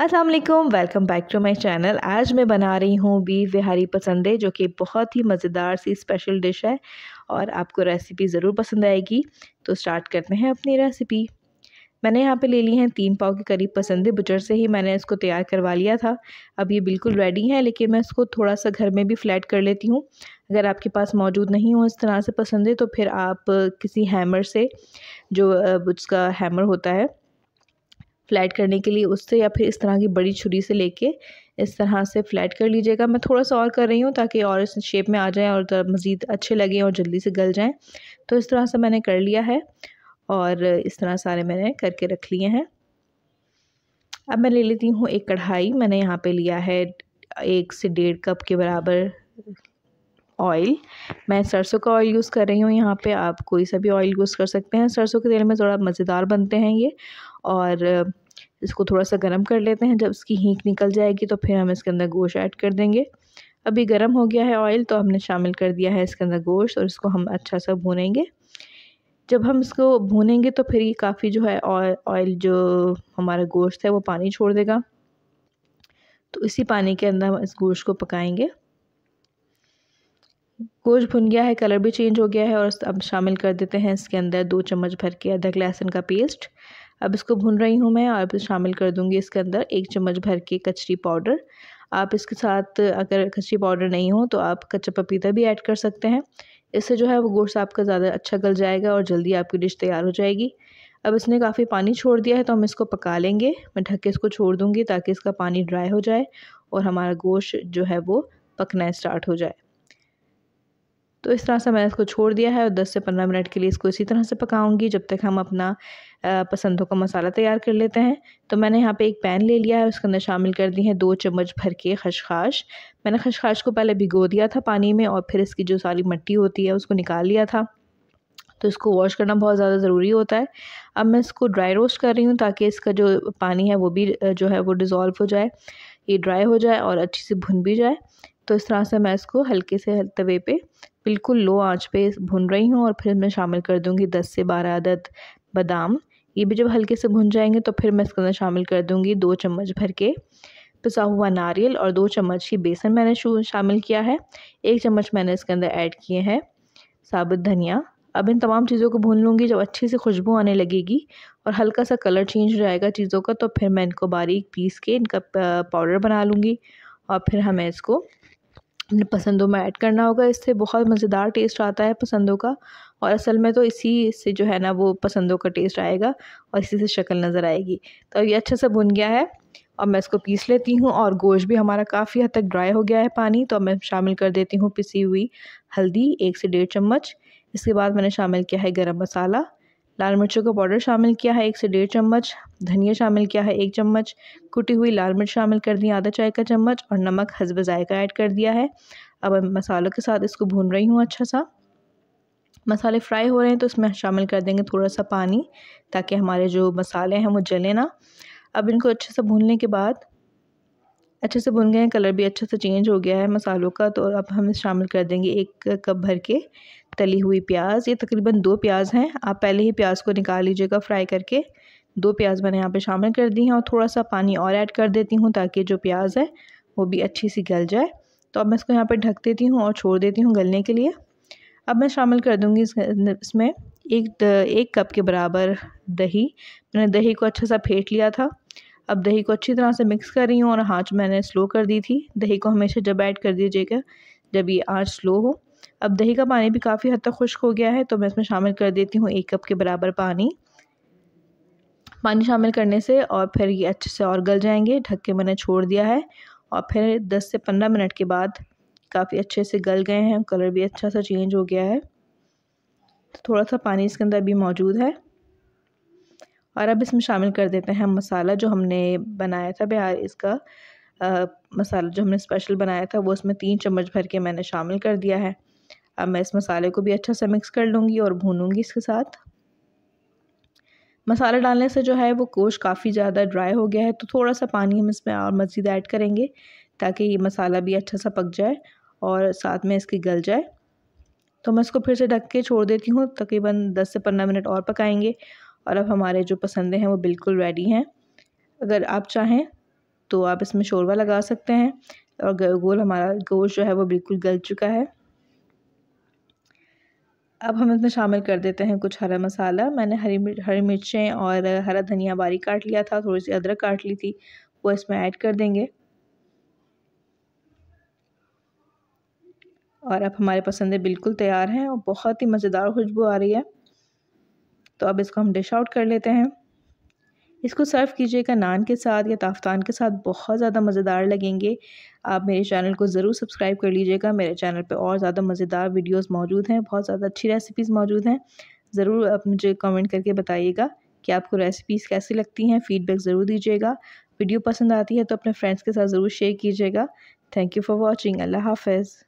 Aslam welcome back to my channel आज मैं बना रही हूँ बीफ बिहारी पसंदे जो कि बहुत ही मज़ेदार सी स्पेशल डिश है और आपको रेसिपी ज़रूर पसंद आएगी तो स्टार्ट करते हैं अपनी रेसिपी मैंने यहाँ पे ले ली हैं तीन पाव के करीब पसंदे बुचर से ही मैंने इसको तैयार करवा लिया था अब ये बिल्कुल रेडी है लेकिन मैं इसको थोड़ा सा घर में भी फ्लैट कर लेती हूँ अगर आपके पास मौजूद नहीं हो इस तरह से पसंदे तो फिर आप किसी हैमर से जो उसका हैमर होता है फ्लैट करने के लिए उससे या फिर इस तरह की बड़ी छुरी से लेके इस तरह से फ्लैट कर लीजिएगा मैं थोड़ा सा और कर रही हूँ ताकि और इस शेप में आ जाए और मज़ीद अच्छे लगें और जल्दी से गल जाएँ तो इस तरह से मैंने कर लिया है और इस तरह सारे मैंने करके रख लिए हैं अब मैं ले लेती हूँ एक कढ़ाई मैंने यहाँ पे लिया है एक से डेढ़ कप के बराबर ऑयल मैं सरसों का ऑयल यूज़ कर रही हूँ यहाँ पे आप कोई सा भी ऑयल यूज़ कर सकते हैं सरसों के तेल में थोड़ा मज़ेदार बनते हैं ये और इसको थोड़ा सा गर्म कर लेते हैं जब इसकी हींक निकल जाएगी तो फिर हम इसके अंदर गोश्त ऐड कर देंगे अभी गर्म हो गया है ऑयल तो हमने शामिल कर दिया है इसके अंदर गोश्त और इसको हम अच्छा सा भूनेंगे जब हम इसको भूनेंगे तो फिर ये काफ़ी जो है ऑयल जो हमारा गोश्त है वो पानी छोड़ देगा तो इसी पानी के अंदर हम इस गोश्त को पकाएंगे गोश्त भुन गया है कलर भी चेंज हो गया है और अब शामिल कर देते हैं इसके अंदर दो चम्मच भर के अदरक लहसुन का पेस्ट अब इसको भुन रही हूँ मैं और अब शामिल कर दूँगी इसके अंदर एक चम्मच भर के कचरी पाउडर आप इसके साथ अगर कचरी पाउडर नहीं हो तो आप कच्चा पपीता भी ऐड कर सकते हैं इससे जो है वो गोश्त आपका ज़्यादा अच्छा गल जाएगा और जल्दी आपकी डिश तैयार हो जाएगी अब इसने काफ़ी पानी छोड़ दिया है तो हम इसको पका लेंगे मैं ढक के इसको छोड़ दूँगी ताकि इसका पानी ड्राई हो जाए और हमारा गोश्त जो है वो पकना स्टार्ट हो जाए तो इस तरह से मैंने इसको छोड़ दिया है और 10 से 15 मिनट के लिए इसको इसी तरह से पकाऊंगी जब तक हम अपना पसंदों का मसाला तैयार कर लेते हैं तो मैंने यहाँ पे एक पैन ले लिया है उसके अंदर शामिल कर दी हैं दो चम्मच भर के खशखाश मैंने खशखाश को पहले भिगो दिया था पानी में और फिर इसकी जो सारी मट्टी होती है उसको निकाल लिया था तो इसको वॉश करना बहुत ज़्यादा ज़रूरी होता है अब मैं इसको ड्राई रोस्ट कर रही हूँ ताकि इसका जो पानी है वो भी जो है वो डिज़ोल्व हो जाए ये ड्राई हो जाए और अच्छी से भुन भी जाए तो इस तरह से मैं इसको हल्के से तवे पे बिल्कुल लो आंच पे भून रही हूँ और फिर मैं शामिल कर दूँगी दस से बारह आदद बादाम ये भी जब हल्के से भुन जाएंगे तो फिर मैं इसके अंदर शामिल कर दूँगी दो चम्मच भर के पिसा हुआ नारियल और दो चम्मच ही बेसन मैंने शामिल किया है एक चम्मच मैंने इसके अंदर ऐड किए हैं साबुत धनिया अब इन तमाम चीज़ों को भून लूँगी जब अच्छी से खुशबू आने लगेगी और हल्का सा कलर चेंज हो जाएगा चीज़ों का तो फिर मैं इनको बारीक पीस के इनका पाउडर बना लूँगी और फिर हमें इसको अपने पसंदों में ऐड करना होगा इससे बहुत मज़ेदार टेस्ट आता है पसंदों का और असल में तो इसी से जो है ना वो पसंदों का टेस्ट आएगा और इसी से शक्ल नज़र आएगी तो ये अच्छे से भुन गया है अब मैं इसको पीस लेती हूँ और गोश्त भी हमारा काफ़ी हद तक ड्राई हो गया है पानी तो अब मैं शामिल कर देती हूँ पिसी हुई हल्दी एक से डेढ़ चम्मच इसके बाद मैंने शामिल किया है गर्म मसाला लाल मिर्चों का पाउडर शामिल किया है एक से डेढ़ चम्मच धनिया शामिल किया है एक चम्मच कुटी हुई लाल मिर्च शामिल कर दी आधा चाय का चम्मच और नमक हसब जायका ऐड कर दिया है अब मसालों के साथ इसको भून रही हूँ अच्छा सा मसाले फ्राई हो रहे हैं तो इसमें शामिल कर देंगे थोड़ा सा पानी ताकि हमारे जो मसाले हैं वो जले ना अब इनको अच्छे से भूनने के बाद अच्छे से भून गए हैं कलर भी अच्छे से चेंज हो गया है मसालों का तो अब हम शामिल कर देंगे एक कप भर के तली हुई प्याज ये तकरीबन दो प्याज हैं आप पहले ही प्याज को निकाल लीजिएगा फ्राई करके दो प्याज मैंने यहाँ पे शामिल कर दी हैं और थोड़ा सा पानी और ऐड कर देती हूँ ताकि जो प्याज है वो भी अच्छी सी गल जाए तो अब मैं इसको यहाँ पर ढक देती हूँ और छोड़ देती हूँ गलने के लिए अब मैं शामिल कर दूँगी इसमें एक द, एक कप के बराबर दही मैंने दही को अच्छा सा फेंट लिया था अब दही को अच्छी तरह से मिक्स कर रही हूँ और आँच मैंने स्लो कर दी थी दही को हमेशा जब ऐड कर दीजिएगा जब ये आँच स्लो हो अब दही का पानी भी काफ़ी हद तक खुश्क हो गया है तो मैं इसमें शामिल कर देती हूँ एक कप के बराबर पानी पानी शामिल करने से और फिर ये अच्छे से और गल जाएंगे ढक के मैंने छोड़ दिया है और फिर 10 से 15 मिनट के बाद काफ़ी अच्छे से गल गए हैं कलर भी अच्छा सा चेंज हो गया है तो थोड़ा सा पानी इसके अंदर भी मौजूद है और अब इसमें शामिल कर देते हैं मसाला जो हमने बनाया था बिहार इसका आ, मसाला जो हमने स्पेशल बनाया था वो उसमें तीन चम्मच भर के मैंने शामिल कर दिया है अब मैं इस मसाले को भी अच्छा से मिक्स कर लूँगी और भूनूँगी इसके साथ मसाला डालने से जो है वो कोश काफ़ी ज़्यादा ड्राई हो गया है तो थोड़ा सा पानी हम इसमें और मज़ीद ऐड करेंगे ताकि ये मसाला भी अच्छा सा पक जाए और साथ में इसकी गल जाए तो मैं इसको फिर से ढक के छोड़ देती हूँ तकरीबन दस से पंद्रह मिनट और पकाएंगे और अब हमारे जो पसंदे हैं वो बिल्कुल रेडी हैं अगर आप चाहें तो आप इसमें शोरबा लगा सकते हैं और गोल हमारा गोश्त जो है वो बिल्कुल गल चुका है अब हम इसमें शामिल कर देते हैं कुछ हरा मसाला मैंने हरी मिर्च हरी मिर्चें और हरा धनिया बारीक काट लिया था थोड़ी सी अदरक काट ली थी वो इसमें ऐड कर देंगे और अब हमारे पसंदे बिल्कुल तैयार हैं और बहुत ही मज़ेदार खुशबू आ रही है तो अब इसको हम डिश आउट कर लेते हैं इसको सर्व कीजिएगा नान के साथ या ताफ्तान के साथ बहुत ज़्यादा मज़ेदार लगेंगे आप मेरे चैनल को ज़रूर सब्सक्राइब कर लीजिएगा मेरे चैनल पे और ज़्यादा मज़ेदार वीडियोस मौजूद हैं बहुत ज़्यादा अच्छी रेसिपीज़ मौजूद हैं ज़रूर आप मुझे कमेंट करके बताइएगा कि आपको रेसिपीज़ कैसी लगती हैं फ़ीडबैक ज़रूर दीजिएगा वीडियो पसंद आती है तो अपने फ्रेंड्स के साथ ज़रूर शेयर कीजिएगा थैंक यू फॉर वॉचिंग अल्लाह हाफ़